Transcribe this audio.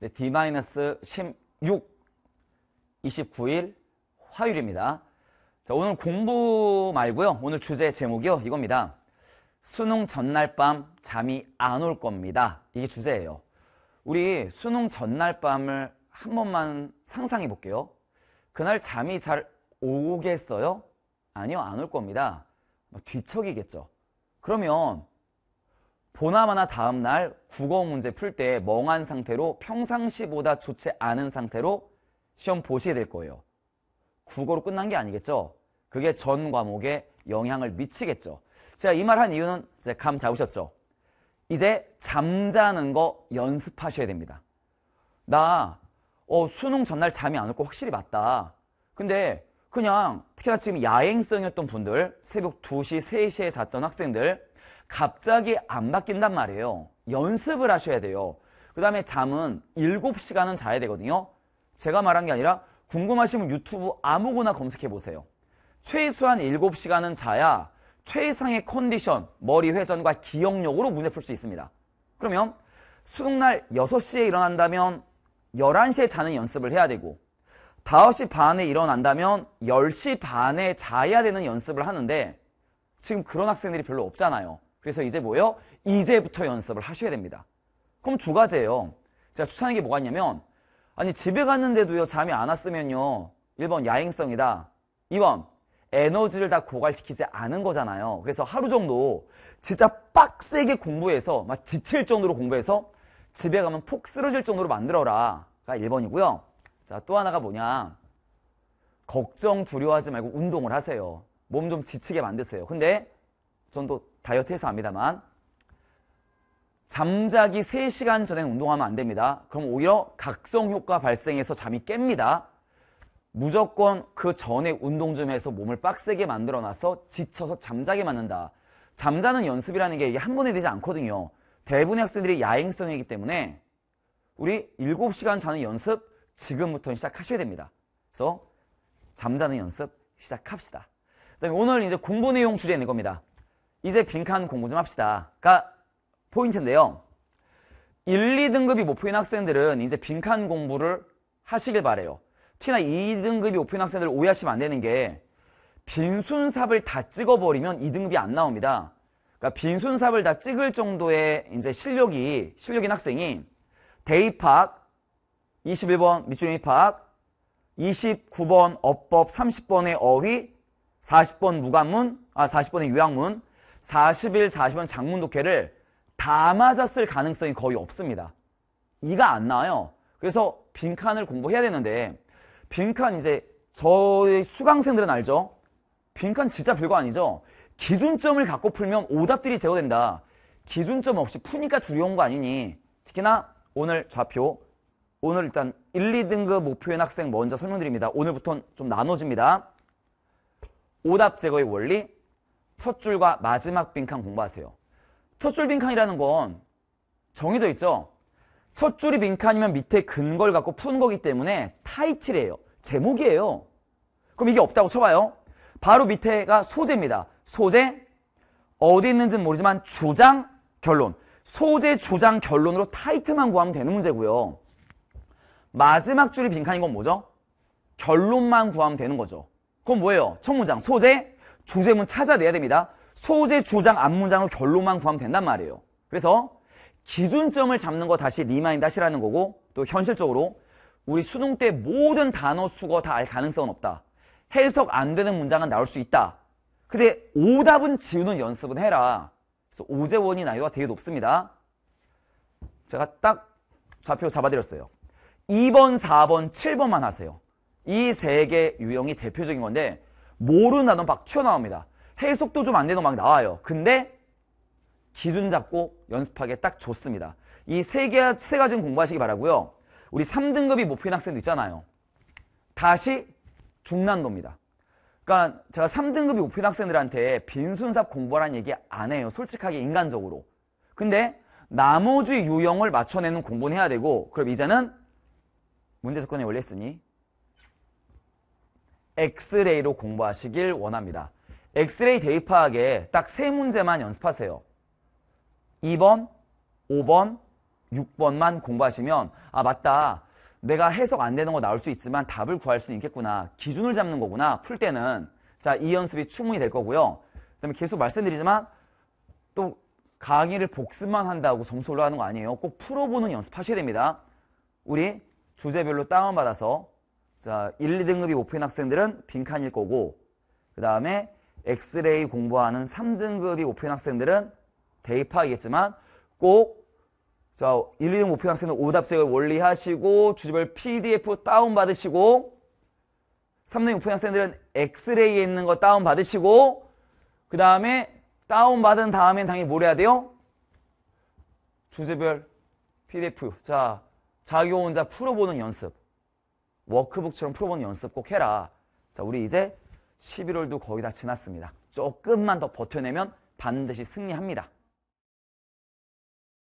D-16, 29일 화요일입니다. 자, 오늘 공부 말고요. 오늘 주제 제목이요. 이겁니다. 수능 전날 밤 잠이 안 올 겁니다. 이게 주제예요. 우리 수능 전날 밤을 한 번만 상상해 볼게요. 그날 잠이 잘 오겠어요? 아니요, 안 올 겁니다. 뭐 뒤척이겠죠. 그러면 보나마나 다음날 국어 문제 풀 때 멍한 상태로 평상시보다 좋지 않은 상태로 시험 보시게 될 거예요. 국어로 끝난 게 아니겠죠? 그게 전 과목에 영향을 미치겠죠. 제가 이 말 한 이유는 이제 감 잡으셨죠? 이제 잠자는 거 연습하셔야 됩니다. 나 어, 수능 전날 잠이 안 올 거 확실히 맞다. 근데 그냥 특히나 지금 야행성이었던 분들, 새벽 2시, 3시에 잤던 학생들 갑자기 안 바뀐단 말이에요. 연습을 하셔야 돼요. 그 다음에 잠은 7시간은 자야 되거든요. 제가 말한 게 아니라 궁금하시면 유튜브 아무거나 검색해 보세요. 최소한 7시간은 자야 최상의 컨디션, 머리 회전과 기억력으로 문제 풀 수 있습니다. 그러면 수능날 6시에 일어난다면 11시에 자는 연습을 해야 되고 5시 반에 일어난다면 10시 반에 자야 되는 연습을 하는데 지금 그런 학생들이 별로 없잖아요. 그래서 이제 뭐요 이제부터 연습을 하셔야 됩니다. 그럼 두 가지예요. 제가 추천한게 뭐가 있냐면 아니 집에 갔는데도요 잠이 안 왔으면요 1번 야행성이다 2번 에너지를 다 고갈시키지 않은 거잖아요 그래서 하루 정도 진짜 빡세게 공부해서 막 지칠 정도로 공부해서 집에 가면 폭 쓰러질 정도로 만들어라 가 1번이고요 자 또 하나가 뭐냐 걱정 두려워하지 말고 운동을 하세요 몸 좀 지치게 만드세요 근데 전도 다이어트해서 합니다만 잠자기 3시간 전에 운동하면 안 됩니다. 그럼 오히려 각성 효과 발생해서 잠이 깹니다. 무조건 그 전에 운동 좀 해서 몸을 빡세게 만들어 놔서 지쳐서 잠자게 만든다. 잠자는 연습이라는 게 이게 한 번에 되지 않거든요. 대부분의 학생들이 야행성이기 때문에 우리 7시간 자는 연습 지금부터 시작하셔야 됩니다. 그래서 잠자는 연습 시작합시다. 그다음에 오늘 이제 공부 내용 줄이는 겁니다. 이제 빈칸 공부 좀 합시다. 가 포인트인데요. 1, 2등급이 목표인 학생들은 이제 빈칸 공부를 하시길 바래요. 특히나 2등급이 목표인 학생들 오해하시면 안 되는 게 빈순삽을 다 찍어버리면 2등급이 안 나옵니다. 그러니까 빈순삽을 다 찍을 정도의 이제 실력이 실력인 학생이 대입학 21번 밑줄 입학 29번 어법 30번의 어휘 40번 무관문 아 40번의 유학문 40일, 40원 장문독해를 다 맞았을 가능성이 거의 없습니다. 이가 안 나와요. 그래서 빈칸을 공부해야 되는데 빈칸 이제 저의 수강생들은 알죠? 빈칸 진짜 별거 아니죠? 기준점을 갖고 풀면 오답들이 제거된다. 기준점 없이 푸니까 두려운 거 아니니 특히나 오늘 좌표 오늘 일단 1, 2등급 목표인 학생 먼저 설명드립니다. 오늘부터는 좀 나눠집니다. 오답 제거의 원리, 첫 줄과 마지막 빈칸 공부하세요. 첫 줄 빈칸이라는 건 정해져 있죠. 첫 줄이 빈칸이면 밑에 근걸 갖고 푼 거기 때문에 타이틀이에요. 제목이에요. 그럼 이게 없다고 쳐봐요. 바로 밑에가 소재입니다. 소재, 어디 있는지는 모르지만 주장, 결론. 소재, 주장, 결론으로 타이틀만 구하면 되는 문제고요. 마지막 줄이 빈칸인 건 뭐죠? 결론만 구하면 되는 거죠. 그건 뭐예요? 첫 문장 소재, 주제문 찾아내야 됩니다. 소재, 주장, 앞문장으로 결론만 구하면 된단 말이에요. 그래서 기준점을 잡는 거 다시 리마인드 하시라는 거고 또 현실적으로 우리 수능 때 모든 단어 수거 다 알 가능성은 없다. 해석 안 되는 문장은 나올 수 있다. 근데 오답은 지우는 연습은 해라. 그래서 오재원이 나이가 되게 높습니다. 제가 딱 좌표 잡아드렸어요. 2번, 4번, 7번만 하세요. 이 세 개 유형이 대표적인 건데 모르는 단어 막 튀어나옵니다. 해석도 좀 안 되는 막 나와요. 근데 기준 잡고 연습하기에 딱 좋습니다. 이 세 개, 세 가지 는 공부하시기 바라고요. 우리 3등급이 목표인 학생도 있잖아요. 다시 중난도입니다. 그러니까 제가 3등급이 목표인 학생들한테 빈순삽 공부하라는 얘기 안 해요. 솔직하게 인간적으로. 근데 나머지 유형을 맞춰내는 공부는 해야 되고 그럼 이제는 문제 조건에 올렸으니 엑스레이로 공부하시길 원합니다. 엑스레이 대입학에 딱 세 문제만 연습하세요. 2번, 5번, 6번만 공부하시면 아 맞다. 내가 해석 안 되는 거 나올 수 있지만 답을 구할 수는 있겠구나. 기준을 잡는 거구나. 풀 때는 자, 이 연습이 충분히 될 거고요. 그다음에 계속 말씀드리지만 또 강의를 복습만 한다고 점수 올라가는 거 아니에요. 꼭 풀어보는 연습하셔야 됩니다. 우리 주제별로 다운받아서 자, 1, 2등급이 목표인 학생들은 빈칸일 거고 그 다음에 엑스레이 공부하는 3등급이 목표인 학생들은 대입하겠지만 꼭 자, 1, 2등 목표 학생은 오답책을 원리하시고 주제별 PDF 다운받으시고 3등 급 목표 학생들은 엑스레이에 있는 거 다운받으시고 그 다음에 다운받은 다음엔 당연히 뭘 해야 돼요? 주제별 PDF 자 자기 혼자 풀어보는 연습 워크북처럼 풀어보는 연습 꼭 해라. 자, 우리 이제 11월도 거의 다 지났습니다. 조금만 더 버텨내면 반드시 승리합니다.